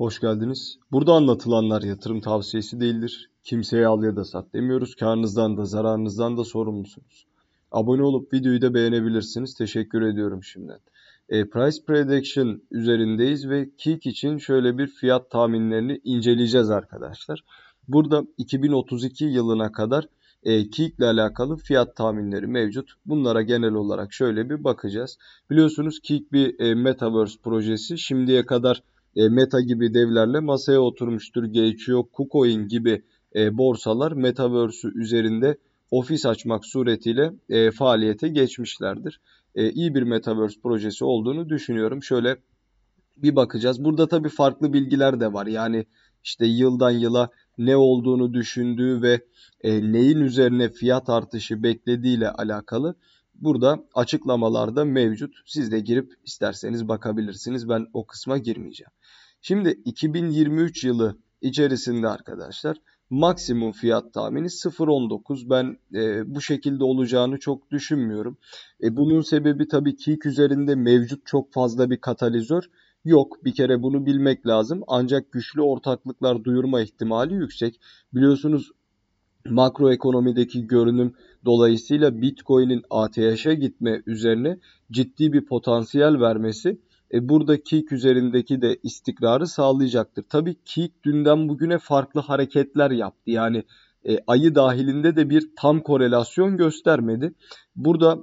Hoş geldiniz. Burada anlatılanlar yatırım tavsiyesi değildir. Kimseye al ya da sat demiyoruz. Karnınızdan da zararınızdan da sorumlusunuz. Abone olup videoyu da beğenebilirsiniz. Teşekkür ediyorum şimdiden. E, price prediction üzerindeyiz ve Kik için şöyle bir fiyat tahminlerini inceleyeceğiz arkadaşlar. Burada 2032 yılına kadar e, Kik ile alakalı fiyat tahminleri mevcut. Bunlara genel olarak şöyle bir bakacağız. Biliyorsunuz Kik bir e, Metaverse projesi. Şimdiye kadar e, Meta gibi devlerle masaya oturmuştur. Geçiyor KuCoin gibi e, borsalar metaverse üzerinde ofis açmak suretiyle e, faaliyete geçmişlerdir. E, iyi bir Metaverse projesi olduğunu düşünüyorum. Şöyle bir bakacağız. Burada tabii farklı bilgiler de var. Yani işte yıldan yıla ne olduğunu düşündüğü ve e, neyin üzerine fiyat artışı beklediğiyle alakalı burada açıklamalarda mevcut. Siz de girip isterseniz bakabilirsiniz. Ben o kısma girmeyeceğim. Şimdi 2023 yılı içerisinde arkadaşlar maksimum fiyat tahmini 0.19. Ben e, bu şekilde olacağını çok düşünmüyorum. E, bunun sebebi tabii KİK üzerinde mevcut çok fazla bir katalizör yok. Bir kere bunu bilmek lazım. Ancak güçlü ortaklıklar duyurma ihtimali yüksek. Biliyorsunuz makroekonomideki görünüm dolayısıyla Bitcoin'in ATH'e gitme üzerine ciddi bir potansiyel vermesi e, burada Kik üzerindeki de istikrarı sağlayacaktır. Tabii Kik dünden bugüne farklı hareketler yaptı. Yani e, ayı dahilinde de bir tam korelasyon göstermedi. Burada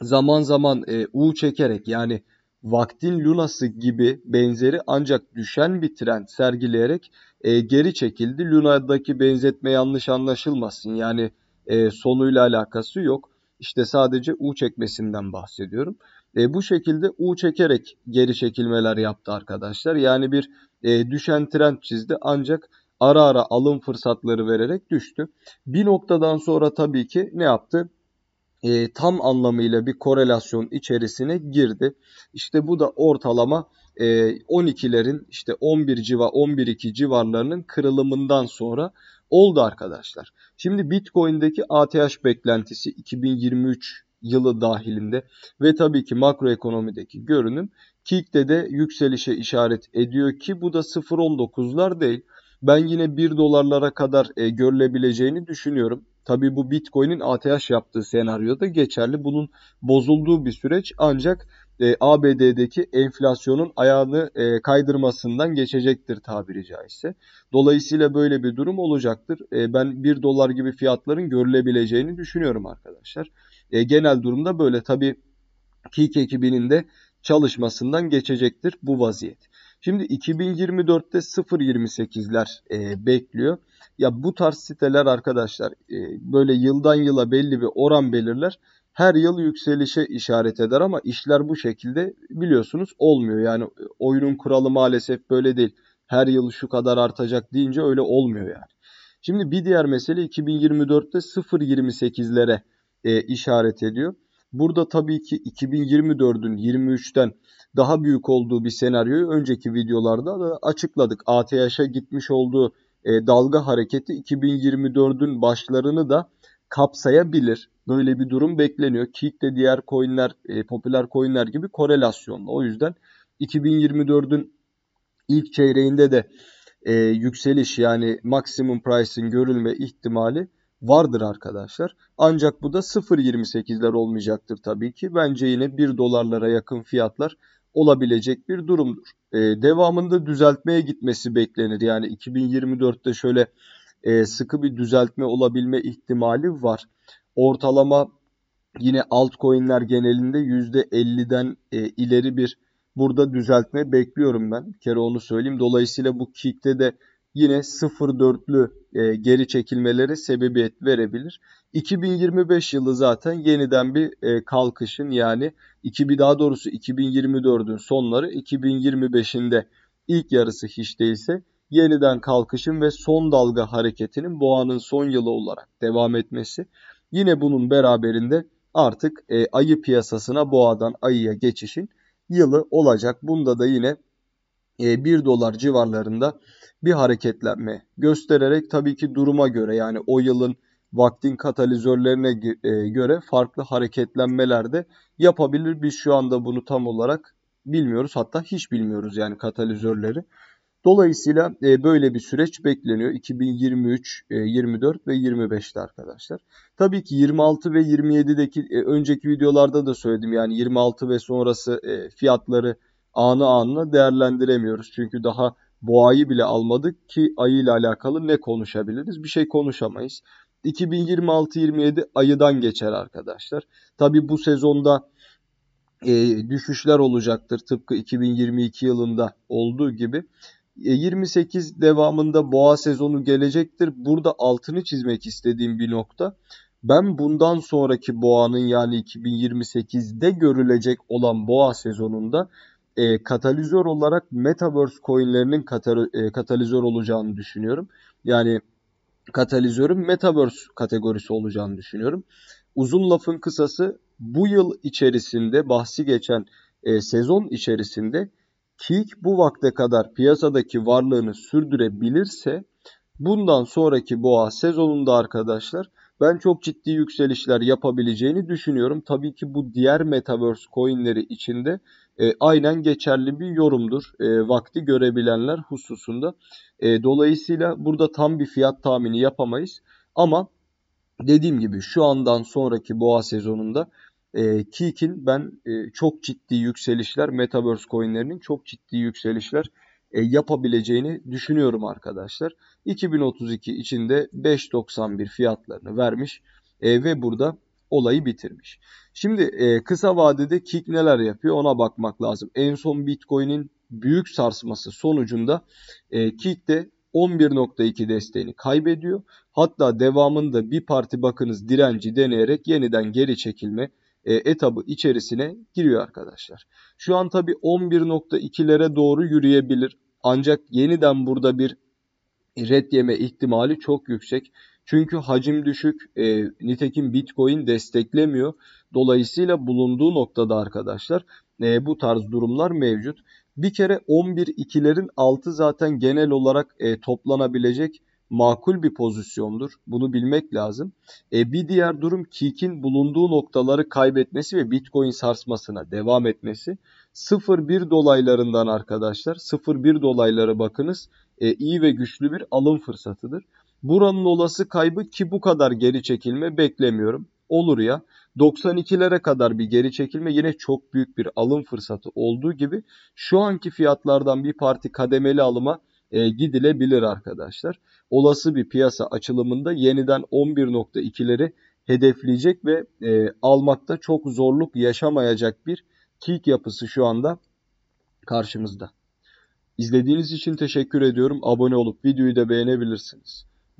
zaman zaman e, U çekerek yani vaktin Luna'sı gibi benzeri ancak düşen bir trend sergileyerek e, geri çekildi. Luna'daki benzetme yanlış anlaşılmasın. Yani e, sonuyla alakası yok. İşte sadece U çekmesinden bahsediyorum. E, bu şekilde U çekerek geri çekilmeler yaptı arkadaşlar. Yani bir e, düşen trend çizdi ancak ara ara alım fırsatları vererek düştü. Bir noktadan sonra tabii ki ne yaptı? e, tam anlamıyla bir korelasyon içerisine girdi. İşte bu da ortalama e, 12'lerin işte 11 civa 11-2 civarlarının kırılımından sonra oldu arkadaşlar. Şimdi Bitcoin'deki ATH beklentisi 2023 yılı dahilinde ve tabii ki makroekonomideki görünüm Kik'te de yükselişe işaret ediyor ki bu da 0.19'lar değil. Ben yine 1 dolarlara kadar e, görülebileceğini düşünüyorum. Tabi bu Bitcoin'in ATH yaptığı senaryoda geçerli. Bunun bozulduğu bir süreç ancak e, ABD'deki enflasyonun ayağını e, kaydırmasından geçecektir tabiri caizse. Dolayısıyla böyle bir durum olacaktır. E, ben 1 dolar gibi fiyatların görülebileceğini düşünüyorum arkadaşlar. E, genel durumda böyle tabi KİK ekibinin de çalışmasından geçecektir bu vaziyet. Şimdi 2024'te 0.28'ler e, bekliyor. Ya bu tarz siteler arkadaşlar e, böyle yıldan yıla belli bir oran belirler. Her yıl yükselişe işaret eder ama işler bu şekilde biliyorsunuz olmuyor. Yani e, oyunun kuralı maalesef böyle değil. Her yıl şu kadar artacak deyince öyle olmuyor yani. Şimdi bir diğer mesele 2024'te 0.28'lere e, işaret ediyor. Burada tabii ki 2024'ün 23'ten daha büyük olduğu bir senaryoyu önceki videolarda da açıkladık. ATH'a gitmiş olduğu e, dalga hareketi 2024'ün başlarını da kapsayabilir. Böyle bir durum bekleniyor. Kik de diğer coinler, e, popüler coinler gibi korelasyonlu. O yüzden 2024'ün ilk çeyreğinde de e, yükseliş yani maksimum price'in görülme ihtimali vardır arkadaşlar. Ancak bu da 0.28'ler olmayacaktır tabii ki. Bence yine 1 dolarlara yakın fiyatlar olabilecek bir durumdur. Ee, devamında düzeltmeye gitmesi beklenir. Yani 2024'te şöyle e, sıkı bir düzeltme olabilme ihtimali var. Ortalama yine altcoin'ler genelinde %50'den e, ileri bir burada düzeltme bekliyorum ben. Bir kere onu söyleyeyim. Dolayısıyla bu kick'te de yine 0.4'lü e, geri çekilmeleri sebebiyet verebilir. 2025 yılı zaten yeniden bir e, kalkışın yani 2000 daha doğrusu 2024'ün sonları 2025'inde ilk yarısı hiç değilse yeniden kalkışın ve son dalga hareketinin boğanın son yılı olarak devam etmesi. Yine bunun beraberinde artık e, ayı piyasasına boğadan ayıya geçişin yılı olacak. Bunda da yine 1 e, dolar civarlarında bir hareketlenme göstererek tabii ki duruma göre yani o yılın vaktin katalizörlerine e, göre farklı hareketlenmeler de yapabilir. Biz şu anda bunu tam olarak bilmiyoruz hatta hiç bilmiyoruz yani katalizörleri. Dolayısıyla e, böyle bir süreç bekleniyor 2023, 24 ve 25'te arkadaşlar. Tabii ki 26 ve 27'deki önceki videolarda da söyledim yani 26 ve sonrası fiyatları anı anına değerlendiremiyoruz. Çünkü daha boğayı bile almadık ki ayı ile alakalı ne konuşabiliriz? Bir şey konuşamayız. 2026-27 ayıdan geçer arkadaşlar. Tabi bu sezonda e, düşüşler olacaktır tıpkı 2022 yılında olduğu gibi. 28 e, devamında boğa sezonu gelecektir. Burada altını çizmek istediğim bir nokta. Ben bundan sonraki boğanın yani 2028'de görülecek olan boğa sezonunda e, katalizör olarak Metaverse coinlerinin katal e, katalizör olacağını düşünüyorum. Yani katalizörün Metaverse kategorisi olacağını düşünüyorum. Uzun lafın kısası bu yıl içerisinde bahsi geçen e, sezon içerisinde Kik bu vakte kadar piyasadaki varlığını sürdürebilirse bundan sonraki boğa sezonunda arkadaşlar ben çok ciddi yükselişler yapabileceğini düşünüyorum. Tabii ki bu diğer metaverse coinleri içinde e, aynen geçerli bir yorumdur e, vakti görebilenler hususunda. E, dolayısıyla burada tam bir fiyat tahmini yapamayız ama dediğim gibi şu andan sonraki boğa sezonunda e, Kik'in ben e, çok ciddi yükselişler, Metaverse coinlerinin çok ciddi yükselişler e, yapabileceğini düşünüyorum arkadaşlar. 2032 içinde 5.91 fiyatlarını vermiş e, ve burada olayı bitirmiş. Şimdi e, kısa vadede Kik neler yapıyor ona bakmak lazım. En son Bitcoin'in büyük sarsması sonucunda e, Kik de 11.2 desteğini kaybediyor. Hatta devamında bir parti bakınız direnci deneyerek yeniden geri çekilme e, etabı içerisine giriyor arkadaşlar. Şu an tabi 11.2'lere doğru yürüyebilir. Ancak yeniden burada bir e, red yeme ihtimali çok yüksek. Çünkü hacim düşük. E, nitekim Bitcoin desteklemiyor. Dolayısıyla bulunduğu noktada arkadaşlar e, bu tarz durumlar mevcut. Bir kere 11 ikilerin altı zaten genel olarak e, toplanabilecek makul bir pozisyondur. Bunu bilmek lazım. E, bir diğer durum Kik'in bulunduğu noktaları kaybetmesi ve Bitcoin sarsmasına devam etmesi. 0.1 dolaylarından arkadaşlar 0.1 dolayları bakınız e, iyi ve güçlü bir alım fırsatıdır. Buranın olası kaybı ki bu kadar geri çekilme beklemiyorum. Olur ya 92'lere kadar bir geri çekilme yine çok büyük bir alım fırsatı olduğu gibi şu anki fiyatlardan bir parti kademeli alıma e, gidilebilir arkadaşlar. Olası bir piyasa açılımında yeniden 11.2'leri hedefleyecek ve e, almakta çok zorluk yaşamayacak bir kick yapısı şu anda karşımızda. İzlediğiniz için teşekkür ediyorum. Abone olup videoyu da beğenebilirsiniz.